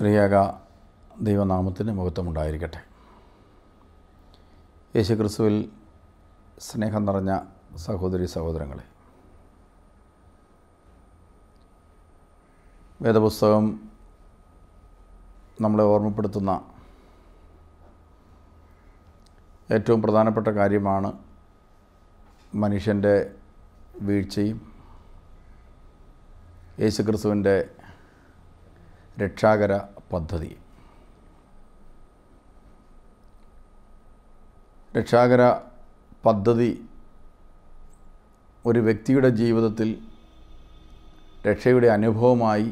ത്രിയക ദൈവനാമത്തിന് യേശു ക്രിസ്തുവിൽ സ്നേഹം നിറഞ്ഞ സഹോദരി സഹോദരങ്ങളെ വേദപുസ്തകം നമ്മളെ ഓർമ്മപ്പെടുത്തുന്ന ഏറ്റവും പ്രധാനപ്പെട്ട കാര്യമാണ് മനുഷ്യൻ്റെ വീഴ്ചയും യേശുക്രിസ്തുവിൻ്റെ രക്ഷാകര പദ്ധതി രക്ഷാകര പദ്ധതി ഒരു വ്യക്തിയുടെ ജീവിതത്തിൽ രക്ഷയുടെ അനുഭവമായി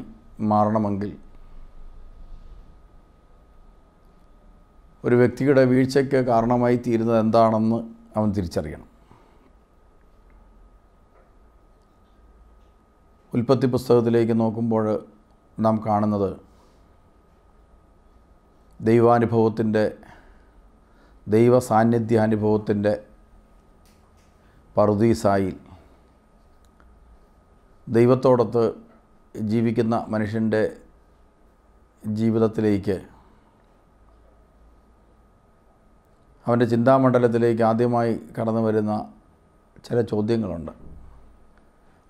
മാറണമെങ്കിൽ ഒരു വ്യക്തിയുടെ വീഴ്ചയ്ക്ക് കാരണമായി തീരുന്നത് എന്താണെന്ന് അവൻ തിരിച്ചറിയണം ഉൽപ്പത്തി പുസ്തകത്തിലേക്ക് നോക്കുമ്പോൾ നാം കാണുന്നത് ദൈവാനുഭവത്തിൻ്റെ ദൈവ സാന്നിധ്യാനുഭവത്തിൻ്റെ പറുദീസായിൽ ദൈവത്തോടൊത്ത് ജീവിക്കുന്ന മനുഷ്യൻ്റെ ജീവിതത്തിലേക്ക് അവൻ്റെ ചിന്താമണ്ഡലത്തിലേക്ക് ആദ്യമായി കടന്നു വരുന്ന ചില ചോദ്യങ്ങളുണ്ട്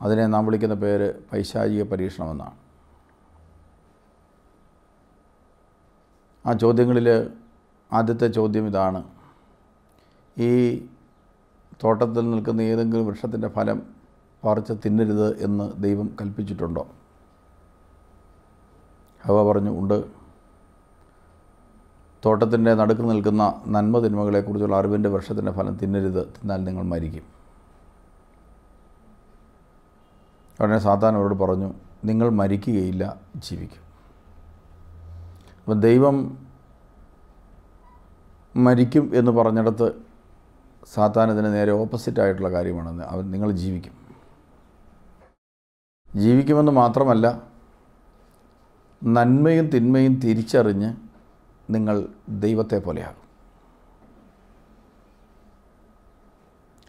അതിനെ നാം വിളിക്കുന്ന പേര് പൈശാചിക പരീക്ഷണമെന്നാണ് ആ ചോദ്യങ്ങളിൽ ആദ്യത്തെ ചോദ്യം ഇതാണ് ഈ തോട്ടത്തിൽ നിൽക്കുന്ന ഏതെങ്കിലും വൃക്ഷത്തിൻ്റെ ഫലം പറിച്ച് തിന്നരുത് എന്ന് ദൈവം കൽപ്പിച്ചിട്ടുണ്ടോ ഹവ പറഞ്ഞു ഉണ്ട് തോട്ടത്തിൻ്റെ നടുക്ക് നിൽക്കുന്ന നന്മ തിന്മകളെക്കുറിച്ചുള്ള അറിവിൻ്റെ വൃക്ഷത്തിൻ്റെ ഫലം തിന്നരുത് തിന്നാൽ നിങ്ങൾ മരിക്കും ഉടനെ സാത്താൻ അവരോട് പറഞ്ഞു നിങ്ങൾ മരിക്കുകയില്ല ജീവിക്കും അപ്പം ദൈവം മരിക്കും എന്ന് പറഞ്ഞിടത്ത് സാത്താൻ ഇതിന് നേരെ ഓപ്പോസിറ്റ് ആയിട്ടുള്ള കാര്യമാണ് അവൻ നിങ്ങൾ ജീവിക്കും ജീവിക്കുമെന്ന് മാത്രമല്ല നന്മയും തിന്മയും തിരിച്ചറിഞ്ഞ് നിങ്ങൾ ദൈവത്തെ പോലെയാകും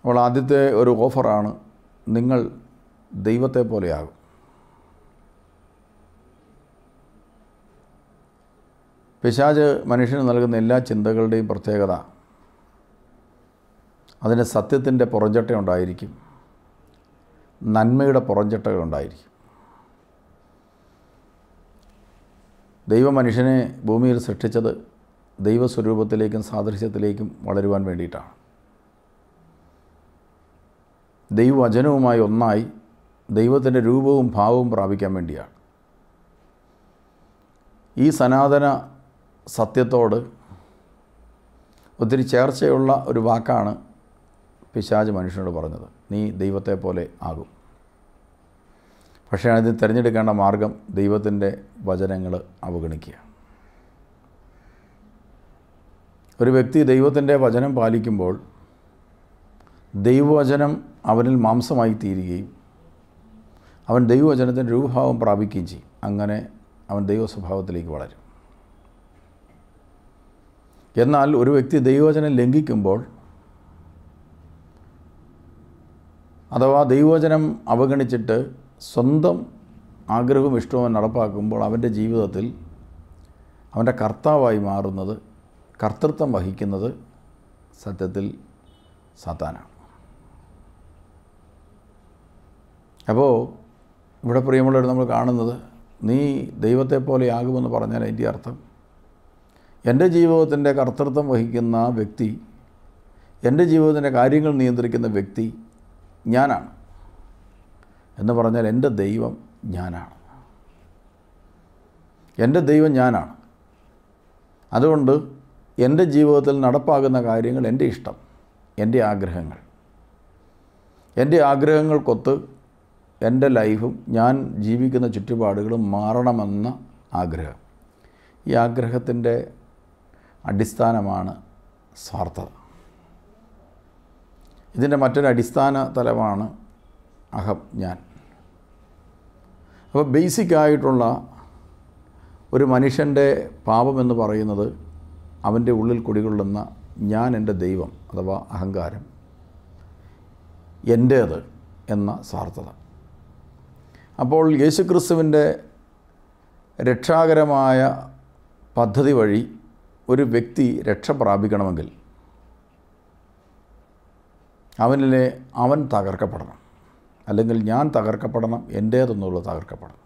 അപ്പോൾ ആദ്യത്തെ ഒരു ഓഫറാണ് നിങ്ങൾ ദൈവത്തെ പോലെയാകും പിശാജ് മനുഷ്യന് നൽകുന്ന എല്ലാ ചിന്തകളുടെയും പ്രത്യേകത അതിന് സത്യത്തിൻ്റെ പുറഞ്ചട്ട ഉണ്ടായിരിക്കും നന്മയുടെ പുറഞ്ചട്ടകൾ ഉണ്ടായിരിക്കും ദൈവമനുഷ്യനെ മനുഷ്യനെ ഭൂമിയിൽ സൃഷ്ടിച്ചത് ദൈവസ്വരൂപത്തിലേക്കും സാദൃശ്യത്തിലേക്കും വളരുവാൻ വേണ്ടിയിട്ടാണ് ദൈവവചനവുമായി ഒന്നായി ദൈവത്തിൻ്റെ രൂപവും ഭാവവും പ്രാപിക്കാൻ വേണ്ടിയാണ് ഈ സനാതന സത്യത്തോട് ഒത്തിരി ചേർച്ചയുള്ള ഒരു വാക്കാണ് പിശാജ് മനുഷ്യനോട് പറഞ്ഞത് നീ ദൈവത്തെ പോലെ ആകും പക്ഷേ അതിന് തിരഞ്ഞെടുക്കേണ്ട മാർഗം ദൈവത്തിൻ്റെ വചനങ്ങൾ അവഗണിക്കുക ഒരു വ്യക്തി ദൈവത്തിൻ്റെ വചനം പാലിക്കുമ്പോൾ ദൈവവചനം അവനിൽ മാംസമായി തീരുകയും അവൻ ദൈവവചനത്തിൻ്റെ രൂപഭാവം പ്രാപിക്കുകയും ചെയ്യും അങ്ങനെ അവൻ ദൈവസ്വഭാവത്തിലേക്ക് വളരും എന്നാൽ ഒരു വ്യക്തി ദൈവവചനം ലംഘിക്കുമ്പോൾ അഥവാ ദൈവവചനം അവഗണിച്ചിട്ട് സ്വന്തം ആഗ്രഹവും ഇഷ്ടവും നടപ്പാക്കുമ്പോൾ അവൻ്റെ ജീവിതത്തിൽ അവൻ്റെ കർത്താവായി മാറുന്നത് കർത്തൃത്വം വഹിക്കുന്നത് സത്യത്തിൽ സത്താനാണ് അപ്പോൾ ഇവിടെ പ്രിയമുള്ളവർ നമ്മൾ കാണുന്നത് നീ ദൈവത്തെ പോലെ ആകുമെന്ന് പറഞ്ഞാൽ അതിൻ്റെ അർത്ഥം എൻ്റെ ജീവിതത്തിൻ്റെ കർത്തൃത്വം വഹിക്കുന്ന വ്യക്തി എൻ്റെ ജീവിതത്തിൻ്റെ കാര്യങ്ങൾ നിയന്ത്രിക്കുന്ന വ്യക്തി ഞാനാണ് എന്ന് പറഞ്ഞാൽ എൻ്റെ ദൈവം ഞാനാണ് എൻ്റെ ദൈവം ഞാനാണ് അതുകൊണ്ട് എൻ്റെ ജീവിതത്തിൽ നടപ്പാകുന്ന കാര്യങ്ങൾ എൻ്റെ ഇഷ്ടം എൻ്റെ ആഗ്രഹങ്ങൾ എൻ്റെ ആഗ്രഹങ്ങൾക്കൊത്ത് എൻ്റെ ലൈഫും ഞാൻ ജീവിക്കുന്ന ചുറ്റുപാടുകളും മാറണമെന്ന ആഗ്രഹം ഈ ആഗ്രഹത്തിൻ്റെ അടിസ്ഥാനമാണ് സ്വാർത്ഥത ഇതിൻ്റെ മറ്റൊരു അടിസ്ഥാന തലമാണ് അഹം ഞാൻ അപ്പോൾ ബേസിക്കായിട്ടുള്ള ഒരു മനുഷ്യൻ്റെ പാപമെന്ന് പറയുന്നത് അവൻ്റെ ഉള്ളിൽ കുടികൊള്ളുന്ന ഞാൻ എൻ്റെ ദൈവം അഥവാ അഹങ്കാരം എൻ്റേത് എന്ന സ്വാർത്ഥത അപ്പോൾ യേശുക്രിസ്തുവിൻ്റെ രക്ഷാകരമായ പദ്ധതി വഴി ഒരു വ്യക്തി രക്ഷ പ്രാപിക്കണമെങ്കിൽ അവനിലെ അവൻ തകർക്കപ്പെടണം അല്ലെങ്കിൽ ഞാൻ തകർക്കപ്പെടണം എൻ്റേതെന്നുള്ള തകർക്കപ്പെടണം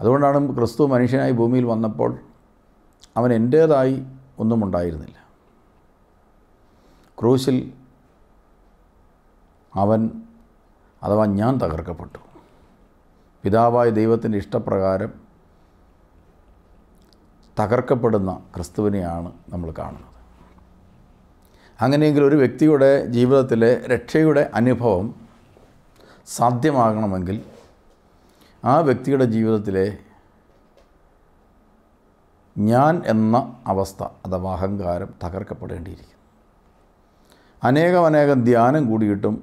അതുകൊണ്ടാണ് ക്രിസ്തു മനുഷ്യനായി ഭൂമിയിൽ വന്നപ്പോൾ അവൻ എൻ്റേതായി ഒന്നും ഉണ്ടായിരുന്നില്ല ക്രൂശിൽ അവൻ അഥവാ ഞാൻ തകർക്കപ്പെട്ടു പിതാവായ ദൈവത്തിൻ്റെ ഇഷ്ടപ്രകാരം തകർക്കപ്പെടുന്ന ക്രിസ്തുവിനെയാണ് നമ്മൾ കാണുന്നത് അങ്ങനെയെങ്കിൽ ഒരു വ്യക്തിയുടെ ജീവിതത്തിലെ രക്ഷയുടെ അനുഭവം സാധ്യമാകണമെങ്കിൽ ആ വ്യക്തിയുടെ ജീവിതത്തിലെ ഞാൻ എന്ന അവസ്ഥ അഥവാ അഹങ്കാരം തകർക്കപ്പെടേണ്ടിയിരിക്കുന്നു അനേകം അനേകം ധ്യാനം കൂടിയിട്ടും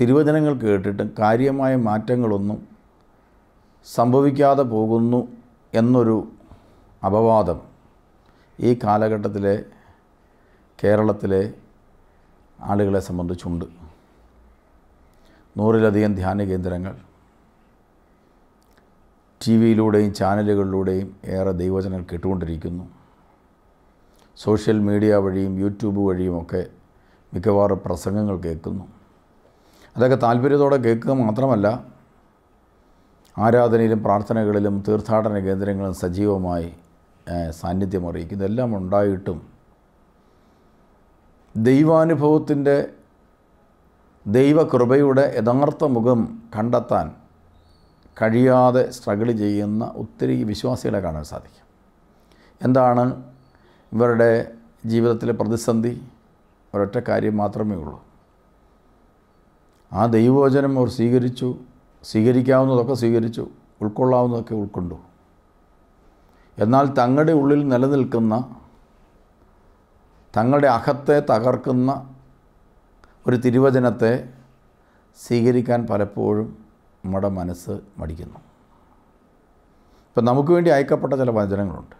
തിരുവചനങ്ങൾ കേട്ടിട്ടും കാര്യമായ മാറ്റങ്ങളൊന്നും സംഭവിക്കാതെ പോകുന്നു എന്നൊരു അപവാദം ഈ കാലഘട്ടത്തിലെ കേരളത്തിലെ ആളുകളെ സംബന്ധിച്ചുണ്ട് നൂറിലധികം ധ്യാന കേന്ദ്രങ്ങൾ ടി വിയിലൂടെയും ചാനലുകളിലൂടെയും ഏറെ ദൈവചനങ്ങൾ കേട്ടുകൊണ്ടിരിക്കുന്നു സോഷ്യൽ മീഡിയ വഴിയും യൂട്യൂബ് വഴിയുമൊക്കെ മിക്കവാറും പ്രസംഗങ്ങൾ കേൾക്കുന്നു അതൊക്കെ താല്പര്യത്തോടെ കേൾക്കുക മാത്രമല്ല ആരാധനയിലും പ്രാർത്ഥനകളിലും തീർത്ഥാടന കേന്ദ്രങ്ങളും സജീവമായി സാന്നിധ്യം അറിയിക്കും എല്ലാം ഉണ്ടായിട്ടും ദൈവാനുഭവത്തിൻ്റെ ദൈവകൃപയുടെ യഥാർത്ഥ മുഖം കണ്ടെത്താൻ കഴിയാതെ സ്ട്രഗിൾ ചെയ്യുന്ന ഒത്തിരി വിശ്വാസികളെ കാണാൻ സാധിക്കും എന്താണ് ഇവരുടെ ജീവിതത്തിലെ പ്രതിസന്ധി ഒരൊറ്റ കാര്യം മാത്രമേ ഉള്ളൂ ആ ദൈവവചനം അവർ സ്വീകരിച്ചു സ്വീകരിക്കാവുന്നതൊക്കെ സ്വീകരിച്ചു ഉൾക്കൊള്ളാവുന്നതൊക്കെ ഉൾക്കൊണ്ടു എന്നാൽ തങ്ങളുടെ ഉള്ളിൽ നിലനിൽക്കുന്ന തങ്ങളുടെ അഹത്തെ തകർക്കുന്ന ഒരു തിരുവചനത്തെ സ്വീകരിക്കാൻ പലപ്പോഴും നമ്മുടെ മനസ്സ് മടിക്കുന്നു ഇപ്പം നമുക്ക് വേണ്ടി അയക്കപ്പെട്ട ചില വചനങ്ങളുണ്ട്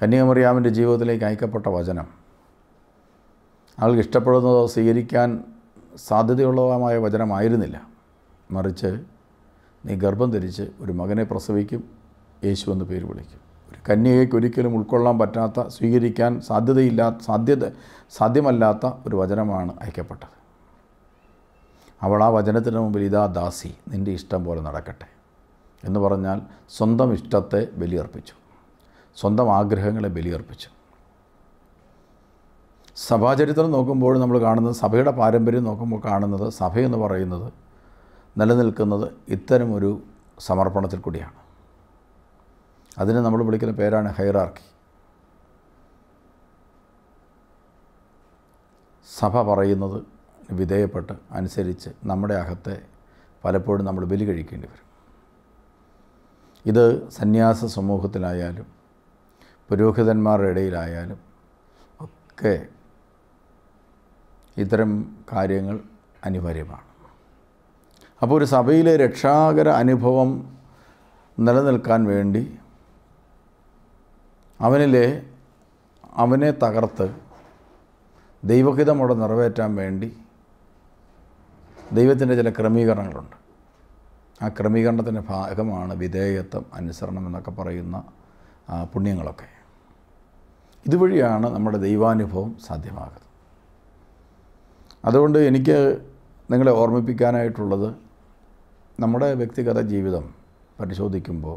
കന്യാമറിയാമിൻ്റെ ജീവിതത്തിലേക്ക് അയക്കപ്പെട്ട വചനം ആൾക്ക് ഇഷ്ടപ്പെടുന്നതോ സ്വീകരിക്കാൻ സാധ്യതയുള്ളതുമായ വചനമായിരുന്നില്ല മറിച്ച് നീ ഗർഭം ധരിച്ച് ഒരു മകനെ പ്രസവിക്കും യേശു എന്ന് പേര് വിളിക്കും ഒരു കന്യകയ്ക്ക് ഒരിക്കലും ഉൾക്കൊള്ളാൻ പറ്റാത്ത സ്വീകരിക്കാൻ സാധ്യതയില്ലാത്ത സാധ്യത സാധ്യമല്ലാത്ത ഒരു വചനമാണ് അയക്കപ്പെട്ടത് അവൾ ആ വചനത്തിന് മുമ്പിൽ ഇതാ ദാസി നിൻ്റെ ഇഷ്ടം പോലെ നടക്കട്ടെ എന്ന് പറഞ്ഞാൽ സ്വന്തം ഇഷ്ടത്തെ ബലിയർപ്പിച്ചു സ്വന്തം ആഗ്രഹങ്ങളെ ബലിയർപ്പിച്ചു സഭാചരിത്രം നോക്കുമ്പോൾ നമ്മൾ കാണുന്നത് സഭയുടെ പാരമ്പര്യം നോക്കുമ്പോൾ കാണുന്നത് സഭയെന്ന് പറയുന്നത് നിലനിൽക്കുന്നത് ഇത്തരമൊരു സമർപ്പണത്തിൽ കൂടിയാണ് അതിനെ നമ്മൾ വിളിക്കുന്ന പേരാണ് ഹൈറാർക്കി സഭ പറയുന്നത് വിധേയപ്പെട്ട് അനുസരിച്ച് നമ്മുടെ അകത്തെ പലപ്പോഴും നമ്മൾ ബലി കഴിക്കേണ്ടി വരും ഇത് സന്യാസ സമൂഹത്തിലായാലും പുരോഹിതന്മാരുടെ ഇടയിലായാലും ഒക്കെ ഇത്തരം കാര്യങ്ങൾ അനിവാര്യമാണ് അപ്പോൾ ഒരു സഭയിലെ രക്ഷാകര അനുഭവം നിലനിൽക്കാൻ വേണ്ടി അവനിലെ അവനെ തകർത്ത് ദൈവഹിതം അവിടെ നിറവേറ്റാൻ വേണ്ടി ദൈവത്തിൻ്റെ ചില ക്രമീകരണങ്ങളുണ്ട് ആ ക്രമീകരണത്തിൻ്റെ ഭാഗമാണ് വിധേയത്വം അനുസരണം എന്നൊക്കെ പറയുന്ന പുണ്യങ്ങളൊക്കെ ഇതുവഴിയാണ് നമ്മുടെ ദൈവാനുഭവം സാധ്യമാകുന്നത് അതുകൊണ്ട് എനിക്ക് നിങ്ങളെ ഓർമ്മിപ്പിക്കാനായിട്ടുള്ളത് നമ്മുടെ വ്യക്തിഗത ജീവിതം പരിശോധിക്കുമ്പോൾ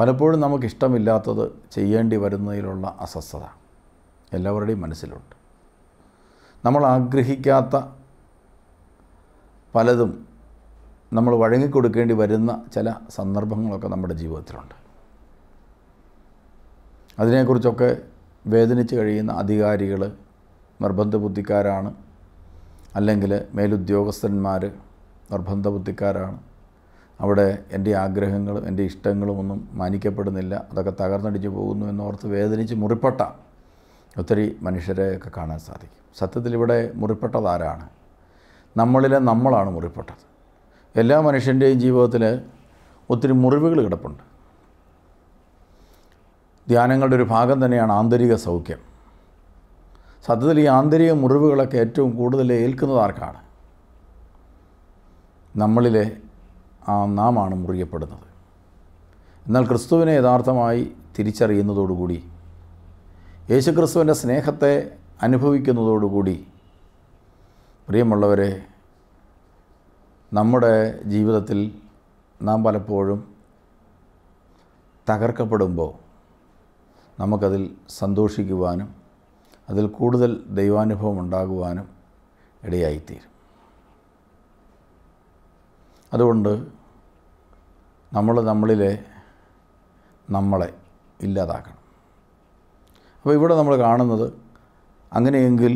പലപ്പോഴും നമുക്കിഷ്ടമില്ലാത്തത് ചെയ്യേണ്ടി വരുന്നതിലുള്ള അസ്വസ്ഥത എല്ലാവരുടെയും മനസ്സിലുണ്ട് നമ്മൾ ആഗ്രഹിക്കാത്ത പലതും നമ്മൾ വഴങ്ങിക്കൊടുക്കേണ്ടി വരുന്ന ചില സന്ദർഭങ്ങളൊക്കെ നമ്മുടെ ജീവിതത്തിലുണ്ട് അതിനെക്കുറിച്ചൊക്കെ വേദനിച്ച് കഴിയുന്ന അധികാരികൾ നിർബന്ധബുദ്ധിക്കാരാണ് ബുദ്ധിക്കാരാണ് അല്ലെങ്കിൽ മേലുദ്യോഗസ്ഥന്മാർ നിർബന്ധബുദ്ധിക്കാരാണ് ബുദ്ധിക്കാരാണ് അവിടെ എൻ്റെ ആഗ്രഹങ്ങളും എൻ്റെ ഇഷ്ടങ്ങളും ഒന്നും മാനിക്കപ്പെടുന്നില്ല അതൊക്കെ തകർന്നടിച്ച് പോകുന്നു എന്നോർത്ത് വേദനിച്ച് മുറിപ്പെട്ട ഒത്തിരി മനുഷ്യരെ ഒക്കെ കാണാൻ സാധിക്കും സത്യത്തിൽ ഇവിടെ മുറിപ്പെട്ടത് ആരാണ് നമ്മളിലെ നമ്മളാണ് മുറിപ്പെട്ടത് എല്ലാ മനുഷ്യൻ്റെയും ജീവിതത്തിൽ ഒത്തിരി മുറിവുകൾ കിടപ്പുണ്ട് ധ്യാനങ്ങളുടെ ഒരു ഭാഗം തന്നെയാണ് ആന്തരിക സൗഖ്യം സത്യത്തിൽ ഈ ആന്തരിക മുറിവുകളൊക്കെ ഏറ്റവും കൂടുതൽ ഏൽക്കുന്നത് ആർക്കാണ് നമ്മളിലെ നാം ആണ് മുറിയപ്പെടുന്നത് എന്നാൽ ക്രിസ്തുവിനെ യഥാർത്ഥമായി തിരിച്ചറിയുന്നതോടുകൂടി യേശുക്രിസ്തുവിൻ്റെ സ്നേഹത്തെ അനുഭവിക്കുന്നതോടുകൂടി പ്രിയമുള്ളവരെ നമ്മുടെ ജീവിതത്തിൽ നാം പലപ്പോഴും തകർക്കപ്പെടുമ്പോൾ നമുക്കതിൽ സന്തോഷിക്കുവാനും അതിൽ കൂടുതൽ ദൈവാനുഭവം ഉണ്ടാകുവാനും ഇടയായിത്തീരും അതുകൊണ്ട് നമ്മൾ നമ്മളിലെ നമ്മളെ ഇല്ലാതാക്കണം അപ്പോൾ ഇവിടെ നമ്മൾ കാണുന്നത് അങ്ങനെയെങ്കിൽ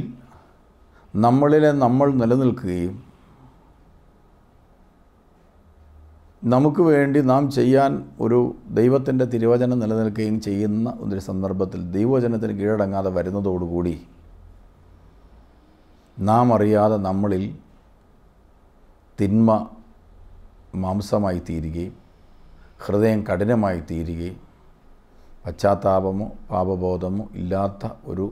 നമ്മളിലെ നമ്മൾ നിലനിൽക്കുകയും നമുക്ക് വേണ്ടി നാം ചെയ്യാൻ ഒരു ദൈവത്തിൻ്റെ തിരുവചനം നിലനിൽക്കുകയും ചെയ്യുന്ന ഒരു സന്ദർഭത്തിൽ ദൈവചനത്തിന് കീഴടങ്ങാതെ വരുന്നതോടുകൂടി നാം അറിയാതെ നമ്മളിൽ തിന്മ മാംസമായി തീരുകയും ഹൃദയം കഠിനമായി തീരുകയും പശ്ചാത്താപമോ പാപബോധമോ ഇല്ലാത്ത ഒരു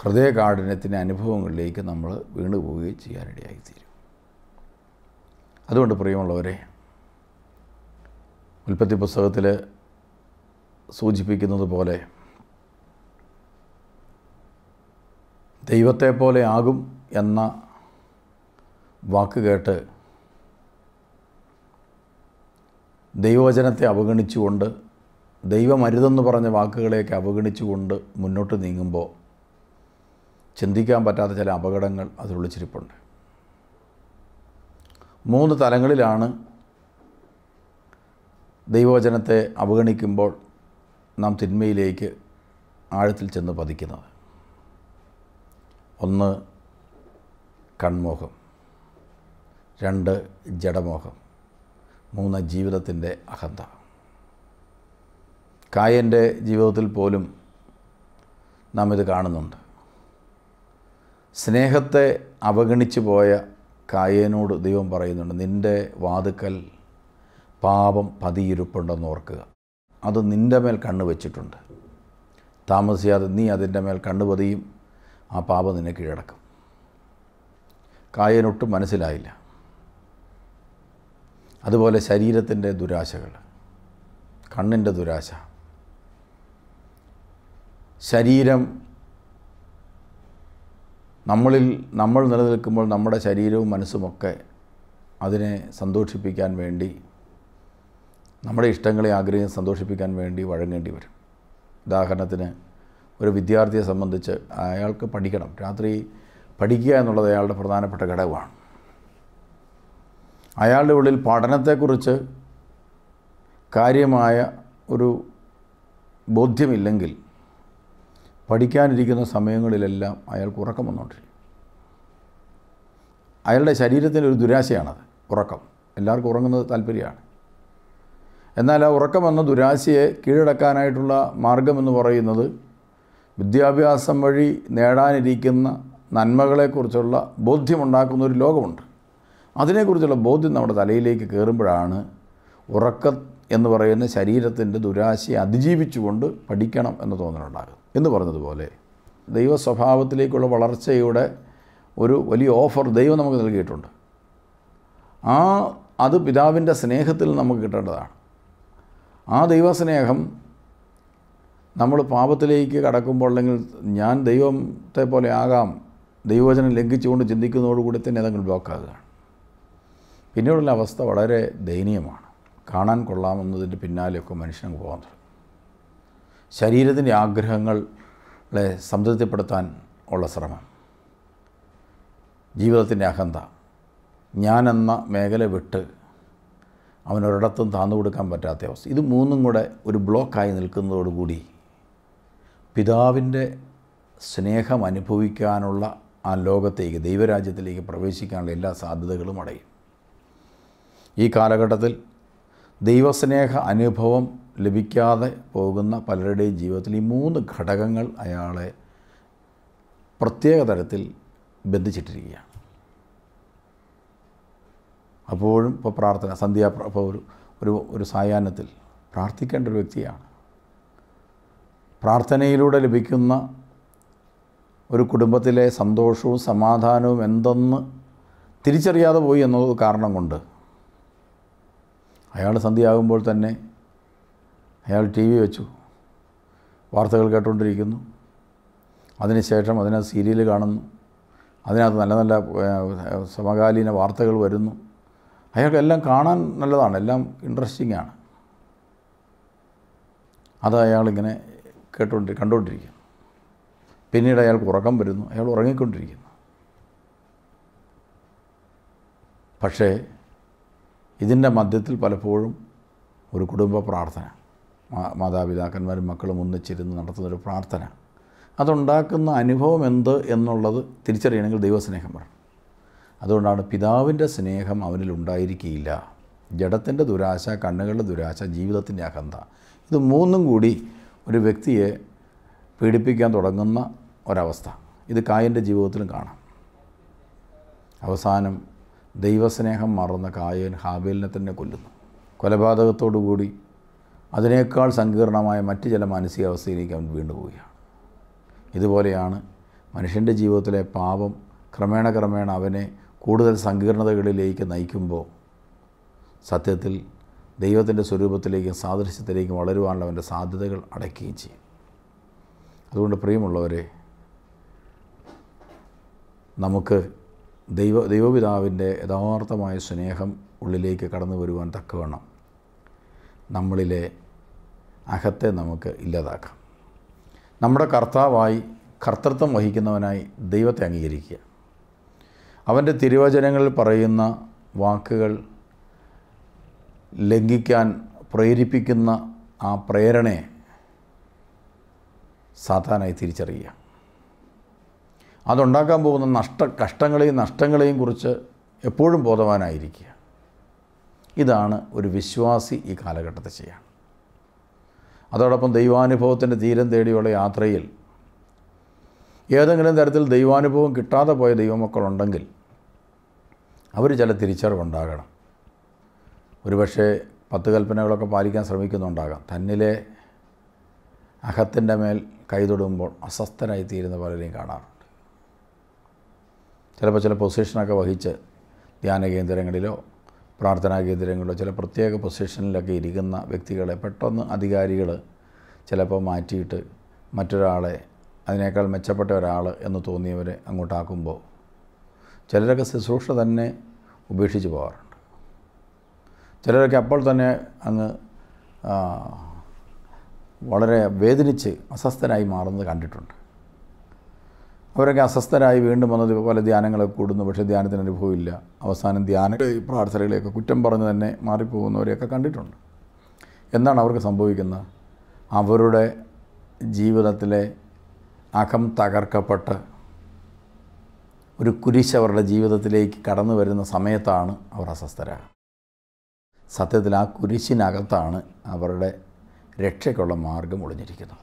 ഹൃദയകാഠിന്യത്തിൻ്റെ അനുഭവങ്ങളിലേക്ക് നമ്മൾ വീണ് പോവുകയും ചെയ്യാനിടയായി തീരും അതുകൊണ്ട് പ്രിയമുള്ളവരെ ഉൽപ്പത്തി പുസ്തകത്തിൽ സൂചിപ്പിക്കുന്നത് പോലെ ദൈവത്തെ പോലെ ആകും എന്ന വാക്ക് കേട്ട് ദൈവവചനത്തെ അവഗണിച്ചുകൊണ്ട് ദൈവമരുതെന്ന് പറഞ്ഞ വാക്കുകളെയൊക്കെ അവഗണിച്ചുകൊണ്ട് മുന്നോട്ട് നീങ്ങുമ്പോൾ ചിന്തിക്കാൻ പറ്റാത്ത ചില അപകടങ്ങൾ അതിലൊളിച്ചിരിപ്പുണ്ട് മൂന്ന് തലങ്ങളിലാണ് ദൈവവചനത്തെ അവഗണിക്കുമ്പോൾ നാം തിന്മയിലേക്ക് ആഴത്തിൽ ചെന്ന് പതിക്കുന്നത് ഒന്ന് കൺമോഹം രണ്ട് ജഡമോഹം മൂന്ന് ജീവിതത്തിൻ്റെ അഹന്ത കായൻ്റെ ജീവിതത്തിൽ പോലും നാം ഇത് കാണുന്നുണ്ട് സ്നേഹത്തെ അവഗണിച്ചു പോയ കായേനോട് ദൈവം പറയുന്നുണ്ട് നിൻ്റെ വാതുക്കൽ പാപം പതിയിരുപ്പുണ്ടെന്ന് ഓർക്കുക അത് നിൻ്റെ മേൽ കണ്ണു വെച്ചിട്ടുണ്ട് താമസിയാതെ നീ അതിൻ്റെ മേൽ കണ്ണു പതിയും ആ പാപം നിന്നെ കീഴടക്കും കായനൊട്ടും മനസ്സിലായില്ല അതുപോലെ ശരീരത്തിൻ്റെ ദുരാശകൾ കണ്ണിൻ്റെ ദുരാശ ശരീരം നമ്മളിൽ നമ്മൾ നിലനിൽക്കുമ്പോൾ നമ്മുടെ ശരീരവും മനസ്സുമൊക്കെ അതിനെ സന്തോഷിപ്പിക്കാൻ വേണ്ടി നമ്മുടെ ഇഷ്ടങ്ങളെ ആഗ്രഹം സന്തോഷിപ്പിക്കാൻ വേണ്ടി വഴങ്ങേണ്ടി വരും ഉദാഹരണത്തിന് ഒരു വിദ്യാർത്ഥിയെ സംബന്ധിച്ച് അയാൾക്ക് പഠിക്കണം രാത്രി പഠിക്കുക എന്നുള്ളത് അയാളുടെ പ്രധാനപ്പെട്ട ഘടകമാണ് അയാളുടെ ഉള്ളിൽ പഠനത്തെക്കുറിച്ച് കാര്യമായ ഒരു ബോധ്യമില്ലെങ്കിൽ പഠിക്കാനിരിക്കുന്ന സമയങ്ങളിലെല്ലാം അയാൾക്ക് ഉറക്കം വന്നുകൊണ്ടിരിക്കും അയാളുടെ ശരീരത്തിൻ്റെ ഒരു ദുരാശയാണത് ഉറക്കം എല്ലാവർക്കും ഉറങ്ങുന്നത് താല്പര്യമാണ് എന്നാൽ ആ ഉറക്കമെന്ന ദുരാശയെ കീഴടക്കാനായിട്ടുള്ള മാർഗമെന്ന് പറയുന്നത് വിദ്യാഭ്യാസം വഴി നേടാനിരിക്കുന്ന നന്മകളെക്കുറിച്ചുള്ള ബോധ്യമുണ്ടാക്കുന്ന ഒരു ലോകമുണ്ട് അതിനെക്കുറിച്ചുള്ള ബോധ്യം നമ്മുടെ തലയിലേക്ക് കയറുമ്പോഴാണ് ഉറക്ക എന്ന് പറയുന്ന ശരീരത്തിൻ്റെ ദുരാശയെ അതിജീവിച്ചുകൊണ്ട് പഠിക്കണം എന്ന് തോന്നലുണ്ടാകും എന്ന് പറഞ്ഞതുപോലെ ദൈവ സ്വഭാവത്തിലേക്കുള്ള വളർച്ചയുടെ ഒരു വലിയ ഓഫർ ദൈവം നമുക്ക് നൽകിയിട്ടുണ്ട് ആ അത് പിതാവിൻ്റെ സ്നേഹത്തിൽ നമുക്ക് കിട്ടേണ്ടതാണ് ആ ദൈവസ്നേഹം നമ്മൾ പാപത്തിലേക്ക് കടക്കുമ്പോൾ അല്ലെങ്കിൽ ഞാൻ ദൈവത്തെ പോലെ ആകാം ദൈവവചനം ലംഘിച്ചുകൊണ്ട് ചിന്തിക്കുന്നതോടുകൂടി തന്നെ അതങ്ങൾ ബ്ലോക്കാകുകയാണ് പിന്നീടുള്ള അവസ്ഥ വളരെ ദയനീയമാണ് കാണാൻ കൊള്ളാമെന്നതിൻ്റെ പിന്നാലെയൊക്കെ മനുഷ്യനങ്ങ് പോകാൻ തുടങ്ങും ശരീരത്തിൻ്റെ ആഗ്രഹങ്ങളെ സംതൃപ്തിപ്പെടുത്താൻ ഉള്ള ശ്രമം ജീവിതത്തിൻ്റെ അഹന്ത ഞാനെന്ന മേഖല വിട്ട് അവനൊരിടത്തും താന്നു കൊടുക്കാൻ പറ്റാത്ത അവസ്ഥ ഇത് മൂന്നും കൂടെ ഒരു ബ്ലോക്കായി നിൽക്കുന്നതോടുകൂടി പിതാവിൻ്റെ സ്നേഹം അനുഭവിക്കാനുള്ള ആ ലോകത്തേക്ക് ദൈവരാജ്യത്തിലേക്ക് പ്രവേശിക്കാനുള്ള എല്ലാ സാധ്യതകളും അടയും ഈ കാലഘട്ടത്തിൽ ദൈവസ്നേഹ അനുഭവം ലഭിക്കാതെ പോകുന്ന പലരുടെയും ജീവിതത്തിൽ ഈ മൂന്ന് ഘടകങ്ങൾ അയാളെ പ്രത്യേക തരത്തിൽ ബന്ധിച്ചിട്ടിരിക്കുകയാണ് അപ്പോഴും ഇപ്പോൾ പ്രാർത്ഥന സന്ധ്യ ഇപ്പോൾ ഒരു ഒരു ഒരു സായാഹ്നത്തിൽ പ്രാർത്ഥിക്കേണ്ട ഒരു വ്യക്തിയാണ് പ്രാർത്ഥനയിലൂടെ ലഭിക്കുന്ന ഒരു കുടുംബത്തിലെ സന്തോഷവും സമാധാനവും എന്തെന്ന് തിരിച്ചറിയാതെ പോയി എന്നത് കാരണം കൊണ്ട് അയാൾ സന്ധ്യയാകുമ്പോൾ തന്നെ അയാൾ ടി വി വെച്ചു വാർത്തകൾ കേട്ടുകൊണ്ടിരിക്കുന്നു അതിനുശേഷം അതിനകത്ത് സീരിയൽ കാണുന്നു അതിനകത്ത് നല്ല നല്ല സമകാലീന വാർത്തകൾ വരുന്നു അയാൾക്കെല്ലാം കാണാൻ നല്ലതാണ് എല്ലാം ഇൻട്രസ്റ്റിംഗ് ആണ് അത് അയാളിങ്ങനെ കേട്ടുകൊണ്ട് കണ്ടുകൊണ്ടിരിക്കുന്നു പിന്നീട് അയാൾക്ക് ഉറക്കം വരുന്നു അയാൾ ഉറങ്ങിക്കൊണ്ടിരിക്കുന്നു പക്ഷേ ഇതിൻ്റെ മധ്യത്തിൽ പലപ്പോഴും ഒരു കുടുംബ പ്രാർത്ഥന മാതാപിതാക്കന്മാരും മക്കളും ഒന്നിച്ചിരുന്ന് നടത്തുന്നൊരു പ്രാർത്ഥന അതുണ്ടാക്കുന്ന അനുഭവം എന്ത് എന്നുള്ളത് തിരിച്ചറിയണമെങ്കിൽ ദൈവസ്നേഹം വേണം അതുകൊണ്ടാണ് പിതാവിൻ്റെ സ്നേഹം അവനിൽ ഉണ്ടായിരിക്കുകയില്ല ജഡത്തിൻ്റെ ദുരാശ കണ്ണുകളുടെ ദുരാശ ജീവിതത്തിൻ്റെ അഹന്ത ഇത് മൂന്നും കൂടി ഒരു വ്യക്തിയെ പീഡിപ്പിക്കാൻ തുടങ്ങുന്ന ഒരവസ്ഥ ഇത് കായൻ്റെ ജീവിതത്തിലും കാണാം അവസാനം ദൈവസ്നേഹം മറന്ന കായൻ ഹാബേലിനെ തന്നെ കൊല്ലുന്നു കൊലപാതകത്തോടുകൂടി അതിനേക്കാൾ സങ്കീർണമായ മറ്റ് ചില മാനസികാവസ്ഥയിലേക്ക് അവൻ വീണ്ടു പോവുകയാണ് ഇതുപോലെയാണ് മനുഷ്യൻ്റെ ജീവിതത്തിലെ പാപം ക്രമേണ ക്രമേണ അവനെ കൂടുതൽ സങ്കീർണതകളിലേക്ക് നയിക്കുമ്പോൾ സത്യത്തിൽ ദൈവത്തിൻ്റെ സ്വരൂപത്തിലേക്കും സാദൃശ്യത്തിലേക്കും വളരുവാനുള്ള അവൻ്റെ സാധ്യതകൾ അടയ്ക്കുകയും ചെയ്യും അതുകൊണ്ട് പ്രിയമുള്ളവരെ നമുക്ക് ദൈവ ദൈവപിതാവിൻ്റെ യഥാർത്ഥമായ സ്നേഹം ഉള്ളിലേക്ക് കടന്നു വരുവാൻ തക്കവണ്ണം നമ്മളിലെ അഹത്തെ നമുക്ക് ഇല്ലാതാക്കാം നമ്മുടെ കർത്താവായി കർത്തൃത്വം വഹിക്കുന്നവനായി ദൈവത്തെ അംഗീകരിക്കുക അവൻ്റെ തിരുവചനങ്ങളിൽ പറയുന്ന വാക്കുകൾ ലംഘിക്കാൻ പ്രേരിപ്പിക്കുന്ന ആ പ്രേരണയെ സാധാരണയായി തിരിച്ചറിയുക അതുണ്ടാക്കാൻ പോകുന്ന നഷ്ട കഷ്ടങ്ങളെയും നഷ്ടങ്ങളെയും കുറിച്ച് എപ്പോഴും ബോധവാനായിരിക്കുക ഇതാണ് ഒരു വിശ്വാസി ഈ കാലഘട്ടത്തിൽ ചെയ്യാൻ അതോടൊപ്പം ദൈവാനുഭവത്തിൻ്റെ തീരം തേടിയുള്ള യാത്രയിൽ ഏതെങ്കിലും തരത്തിൽ ദൈവാനുഭവം കിട്ടാതെ പോയ ദൈവമക്കളുണ്ടെങ്കിൽ അവർ ചില തിരിച്ചറിവുണ്ടാകണം ഒരുപക്ഷെ പത്ത് കൽപ്പനകളൊക്കെ പാലിക്കാൻ ശ്രമിക്കുന്നുണ്ടാകാം തന്നിലെ അഹത്തിൻ്റെ മേൽ കൈതൊടുമ്പോൾ തീരുന്ന പലരെയും കാണാറ് ചിലപ്പോൾ ചില പൊസിഷനൊക്കെ വഹിച്ച് ധ്യാന കേന്ദ്രങ്ങളിലോ പ്രാർത്ഥനാ കേന്ദ്രങ്ങളിലോ ചില പ്രത്യേക പൊസിഷനിലൊക്കെ ഇരിക്കുന്ന വ്യക്തികളെ പെട്ടെന്ന് അധികാരികൾ ചിലപ്പോൾ മാറ്റിയിട്ട് മറ്റൊരാളെ അതിനേക്കാൾ മെച്ചപ്പെട്ട ഒരാൾ എന്ന് തോന്നിയവരെ അങ്ങോട്ടാക്കുമ്പോൾ ചിലരൊക്കെ ശുശ്രൂഷ തന്നെ ഉപേക്ഷിച്ച് പോകാറുണ്ട് ചിലരൊക്കെ അപ്പോൾ തന്നെ അങ്ങ് വളരെ വേദനിച്ച് അസ്വസ്ഥനായി മാറുന്നത് കണ്ടിട്ടുണ്ട് അവരൊക്കെ അസ്വസ്ഥരായി വീണ്ടും വന്നത് പല ധ്യാനങ്ങളൊക്കെ കൂടുന്നു പക്ഷേ ധ്യാനത്തിന് അനുഭവമില്ല അവസാനം ധ്യാന പ്രാർത്ഥനകളെയൊക്കെ കുറ്റം പറഞ്ഞ് തന്നെ മാറിപ്പോകുന്നവരെയൊക്കെ കണ്ടിട്ടുണ്ട് എന്താണ് അവർക്ക് സംഭവിക്കുന്നത് അവരുടെ ജീവിതത്തിലെ അകം തകർക്കപ്പെട്ട് ഒരു കുരിശ് അവരുടെ ജീവിതത്തിലേക്ക് കടന്നു വരുന്ന സമയത്താണ് അവർ അസ്വസ്ഥരാകുക സത്യത്തിൽ ആ കുരിശിനകത്താണ് അവരുടെ രക്ഷയ്ക്കുള്ള മാർഗം ഒളിഞ്ഞിരിക്കുന്നത്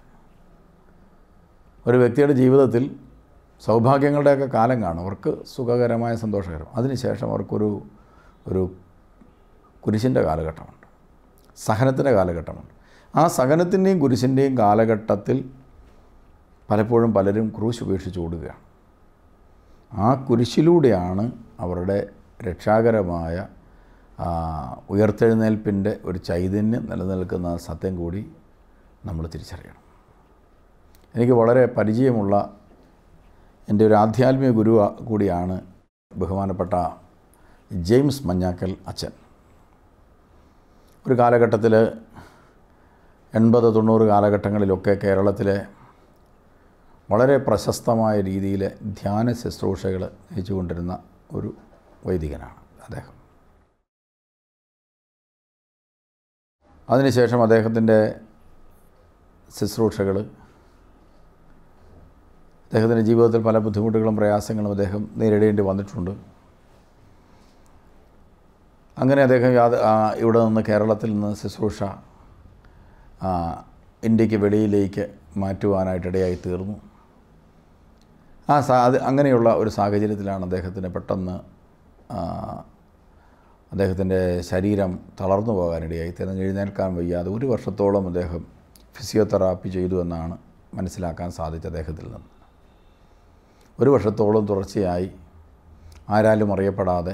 ഒരു വ്യക്തിയുടെ ജീവിതത്തിൽ സൗഭാഗ്യങ്ങളുടെയൊക്കെ കാലം കാണും അവർക്ക് സുഖകരമായ സന്തോഷകരം അതിനുശേഷം അവർക്കൊരു ഒരു കുരിശിൻ്റെ കാലഘട്ടമുണ്ട് സഹനത്തിൻ്റെ കാലഘട്ടമുണ്ട് ആ സഹനത്തിൻ്റെയും കുരിശിൻ്റെയും കാലഘട്ടത്തിൽ പലപ്പോഴും പലരും ക്രൂശ് ഉപേക്ഷിച്ച് ഓടുകയാണ് ആ കുരിശിലൂടെയാണ് അവരുടെ രക്ഷാകരമായ ഉയർത്തെഴുന്നേൽപ്പിൻ്റെ ഒരു ചൈതന്യം നിലനിൽക്കുന്ന സത്യം കൂടി നമ്മൾ തിരിച്ചറിയണം എനിക്ക് വളരെ പരിചയമുള്ള എൻ്റെ ഒരു ആധ്യാത്മിക ഗുരു കൂടിയാണ് ബഹുമാനപ്പെട്ട ജെയിംസ് മഞ്ഞാക്കൽ അച്ഛൻ ഒരു കാലഘട്ടത്തിൽ എൺപത് തൊണ്ണൂറ് കാലഘട്ടങ്ങളിലൊക്കെ കേരളത്തിലെ വളരെ പ്രശസ്തമായ രീതിയിൽ ധ്യാന ശുശ്രൂഷകൾ നയിച്ചുകൊണ്ടിരുന്ന ഒരു വൈദികനാണ് അദ്ദേഹം അതിനുശേഷം അദ്ദേഹത്തിൻ്റെ ശുശ്രൂഷകൾ അദ്ദേഹത്തിൻ്റെ ജീവിതത്തിൽ പല ബുദ്ധിമുട്ടുകളും പ്രയാസങ്ങളും അദ്ദേഹം നേരിടേണ്ടി വന്നിട്ടുണ്ട് അങ്ങനെ അദ്ദേഹം യാത ഇവിടെ നിന്ന് കേരളത്തിൽ നിന്ന് ശുശ്രൂഷ ഇന്ത്യക്ക് വെളിയിലേക്ക് മാറ്റുവാനായിട്ടിടയായി തീർന്നു ആ സാ അങ്ങനെയുള്ള ഒരു സാഹചര്യത്തിലാണ് അദ്ദേഹത്തിന് പെട്ടെന്ന് അദ്ദേഹത്തിൻ്റെ ശരീരം തളർന്നു പോകാനിടയായി തന്നെ എഴുന്നേൽക്കാൻ വയ്യാതെ ഒരു വർഷത്തോളം അദ്ദേഹം ഫിസിയോതെറാപ്പി ചെയ്തു എന്നാണ് മനസ്സിലാക്കാൻ സാധിച്ചത് അദ്ദേഹത്തിൽ നിന്ന് ഒരു വർഷത്തോളം തുടർച്ചയായി ആരാലും അറിയപ്പെടാതെ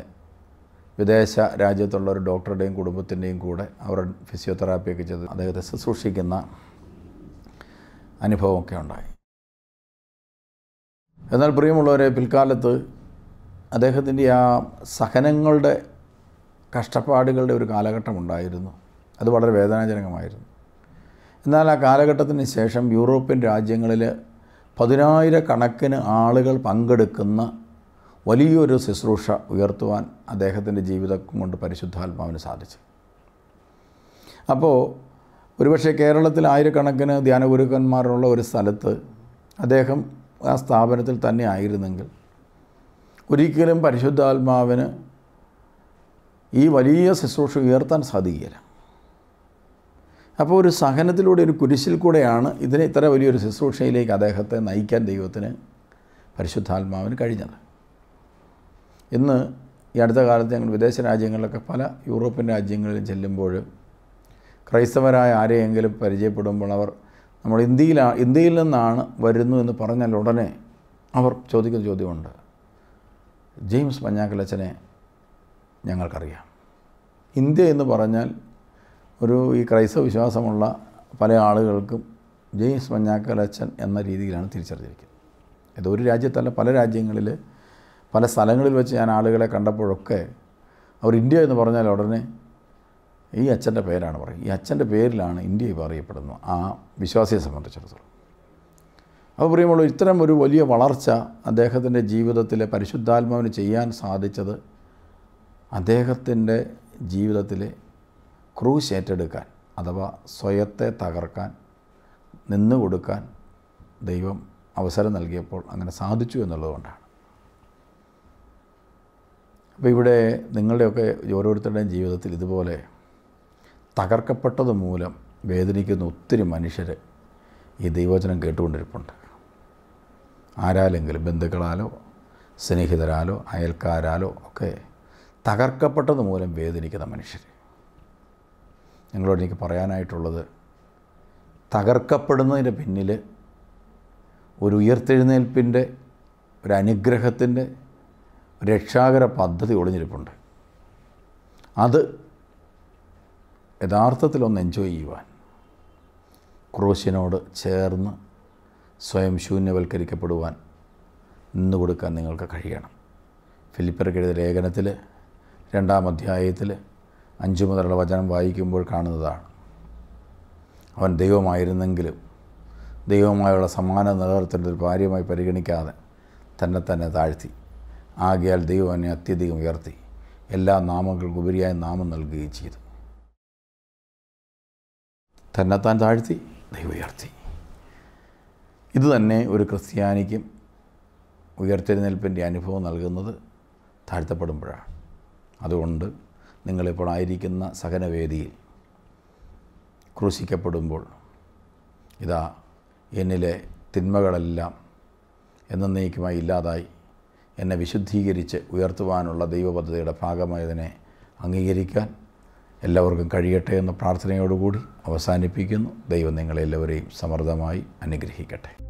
വിദേശ രാജ്യത്തുള്ള ഒരു ഡോക്ടറുടെയും കുടുംബത്തിൻ്റെയും കൂടെ അവർ ഫിസിയോതെറാപ്പിയൊക്കെ ചെയ്ത് അദ്ദേഹത്തെ ശുശ്രൂഷിക്കുന്ന അനുഭവമൊക്കെ ഉണ്ടായി എന്നാൽ പ്രിയമുള്ളവരെ പിൽക്കാലത്ത് അദ്ദേഹത്തിൻ്റെ ആ സഹനങ്ങളുടെ കഷ്ടപ്പാടുകളുടെ ഒരു കാലഘട്ടം ഉണ്ടായിരുന്നു അത് വളരെ വേദനാജനകമായിരുന്നു എന്നാൽ ആ കാലഘട്ടത്തിന് ശേഷം യൂറോപ്യൻ രാജ്യങ്ങളിൽ പതിനായിരക്കണക്കിന് ആളുകൾ പങ്കെടുക്കുന്ന വലിയൊരു ശുശ്രൂഷ ഉയർത്തുവാൻ അദ്ദേഹത്തിൻ്റെ ജീവിതം കൊണ്ട് പരിശുദ്ധാത്മാവിന് സാധിച്ചു അപ്പോൾ ഒരുപക്ഷെ കേരളത്തിൽ ആയിരക്കണക്കിന് ധ്യാനഗുരുക്കന്മാരുള്ള ഒരു സ്ഥലത്ത് അദ്ദേഹം ആ സ്ഥാപനത്തിൽ തന്നെ ആയിരുന്നെങ്കിൽ ഒരിക്കലും പരിശുദ്ധാത്മാവിന് ഈ വലിയ ശുശ്രൂഷ ഉയർത്താൻ സാധിക്കില്ല അപ്പോൾ ഒരു സഹനത്തിലൂടെ ഒരു കുരിശിൽ കൂടെയാണ് ഇതിനെ ഇത്ര വലിയൊരു ശുശ്രൂഷയിലേക്ക് അദ്ദേഹത്തെ നയിക്കാൻ ദൈവത്തിന് പരിശുദ്ധാത്മാവിന് കഴിഞ്ഞത് ഇന്ന് ഈ അടുത്ത കാലത്ത് ഞങ്ങൾ വിദേശ രാജ്യങ്ങളിലൊക്കെ പല യൂറോപ്യൻ രാജ്യങ്ങളിൽ ചെല്ലുമ്പോൾ ക്രൈസ്തവരായ ആരെയെങ്കിലും പരിചയപ്പെടുമ്പോൾ അവർ നമ്മൾ ഇന്ത്യയിലാ ഇന്ത്യയിൽ നിന്നാണ് വരുന്നു എന്ന് പറഞ്ഞാൽ ഉടനെ അവർ ചോദിക്കുന്ന ചോദ്യമുണ്ട് ജെയിംസ് പഞ്ഞാക്കലച്ചനെ ഞങ്ങൾക്കറിയാം ഇന്ത്യ എന്ന് പറഞ്ഞാൽ ഒരു ഈ ക്രൈസ്തവ വിശ്വാസമുള്ള പല ആളുകൾക്കും ജെയിംസ് മഞ്ഞാക്കൽ അച്ഛൻ എന്ന രീതിയിലാണ് തിരിച്ചറിഞ്ഞിരിക്കുന്നത് ഇത് ഒരു രാജ്യത്തല്ല പല രാജ്യങ്ങളിൽ പല സ്ഥലങ്ങളിൽ വെച്ച് ഞാൻ ആളുകളെ കണ്ടപ്പോഴൊക്കെ അവർ ഇന്ത്യ എന്ന് പറഞ്ഞാൽ ഉടനെ ഈ അച്ഛൻ്റെ പേരാണ് പറയുന്നത് ഈ അച്ഛൻ്റെ പേരിലാണ് ഇന്ത്യ ഇപ്പോൾ അറിയപ്പെടുന്നത് ആ വിശ്വാസിയെ സംബന്ധിച്ചിടത്തോളം അപ്പോൾ പറയുമ്പോൾ ഇത്തരം ഒരു വലിയ വളർച്ച അദ്ദേഹത്തിൻ്റെ ജീവിതത്തിലെ പരിശുദ്ധാത്മാവിന് ചെയ്യാൻ സാധിച്ചത് അദ്ദേഹത്തിൻ്റെ ജീവിതത്തിലെ ക്രൂശ് ഏറ്റെടുക്കാൻ അഥവാ സ്വയത്തെ തകർക്കാൻ നിന്നു കൊടുക്കാൻ ദൈവം അവസരം നൽകിയപ്പോൾ അങ്ങനെ സാധിച്ചു എന്നുള്ളതുകൊണ്ടാണ് അപ്പോൾ ഇവിടെ നിങ്ങളുടെയൊക്കെ ഓരോരുത്തരുടെയും ജീവിതത്തിൽ ഇതുപോലെ തകർക്കപ്പെട്ടത് മൂലം വേദനിക്കുന്ന ഒത്തിരി മനുഷ്യർ ഈ ദൈവവചനം കേട്ടുകൊണ്ടിരിപ്പുണ്ട് ആരാലെങ്കിലും ബന്ധുക്കളാലോ സ്നേഹിതരാലോ അയൽക്കാരാലോ ഒക്കെ തകർക്കപ്പെട്ടത് മൂലം വേദനിക്കുന്ന മനുഷ്യർ നിങ്ങളോട് എനിക്ക് പറയാനായിട്ടുള്ളത് തകർക്കപ്പെടുന്നതിൻ്റെ പിന്നിൽ ഒരു ഉയർത്തെഴുന്നേൽപ്പിൻ്റെ ഒരു അനുഗ്രഹത്തിൻ്റെ രക്ഷാകര പദ്ധതി ഒളിഞ്ഞിരിപ്പുണ്ട് അത് ഒന്ന് എൻജോയ് ചെയ്യുവാൻ ക്രൂശിനോട് ചേർന്ന് സ്വയം ശൂന്യവൽക്കരിക്കപ്പെടുവാൻ നിന്നു കൊടുക്കാൻ നിങ്ങൾക്ക് കഴിയണം ഫിലിപ്പർക്ക് എഴുതിയ ലേഖനത്തിൽ രണ്ടാം അധ്യായത്തിൽ അഞ്ചു മുതലുള്ള വചനം വായിക്കുമ്പോൾ കാണുന്നതാണ് അവൻ ദൈവമായിരുന്നെങ്കിലും ദൈവമായുള്ള സമാന ഒരു കാര്യമായി പരിഗണിക്കാതെ തന്നെ തന്നെ താഴ്ത്തി ആകയാൽ ദൈവം എന്നെ അത്യധികം ഉയർത്തി എല്ലാ നാമങ്ങൾക്കും ഉപരിയായ നാമം നൽകുകയും ചെയ്തു തന്നെത്താൻ താഴ്ത്തി ദൈവം ഉയർത്തി ഇതുതന്നെ ഒരു ക്രിസ്ത്യാനിക്കും ഉയർത്തെഴുന്നേൽപ്പിൻ്റെ അനുഭവം നൽകുന്നത് താഴ്ത്തപ്പെടുമ്പോഴാണ് അതുകൊണ്ട് നിങ്ങളിപ്പോൾ ആയിരിക്കുന്ന സഹനവേദിയിൽ ക്രൂശിക്കപ്പെടുമ്പോൾ ഇതാ എന്നിലെ തിന്മകളെല്ലാം എന്നേക്കുമായി ഇല്ലാതായി എന്നെ വിശുദ്ധീകരിച്ച് ഉയർത്തുവാനുള്ള ദൈവപദ്ധതിയുടെ ഭാഗമായതിനെ അംഗീകരിക്കാൻ എല്ലാവർക്കും കഴിയട്ടെ എന്ന പ്രാർത്ഥനയോടുകൂടി അവസാനിപ്പിക്കുന്നു ദൈവം നിങ്ങളെല്ലാവരെയും സമൃദ്ധമായി അനുഗ്രഹിക്കട്ടെ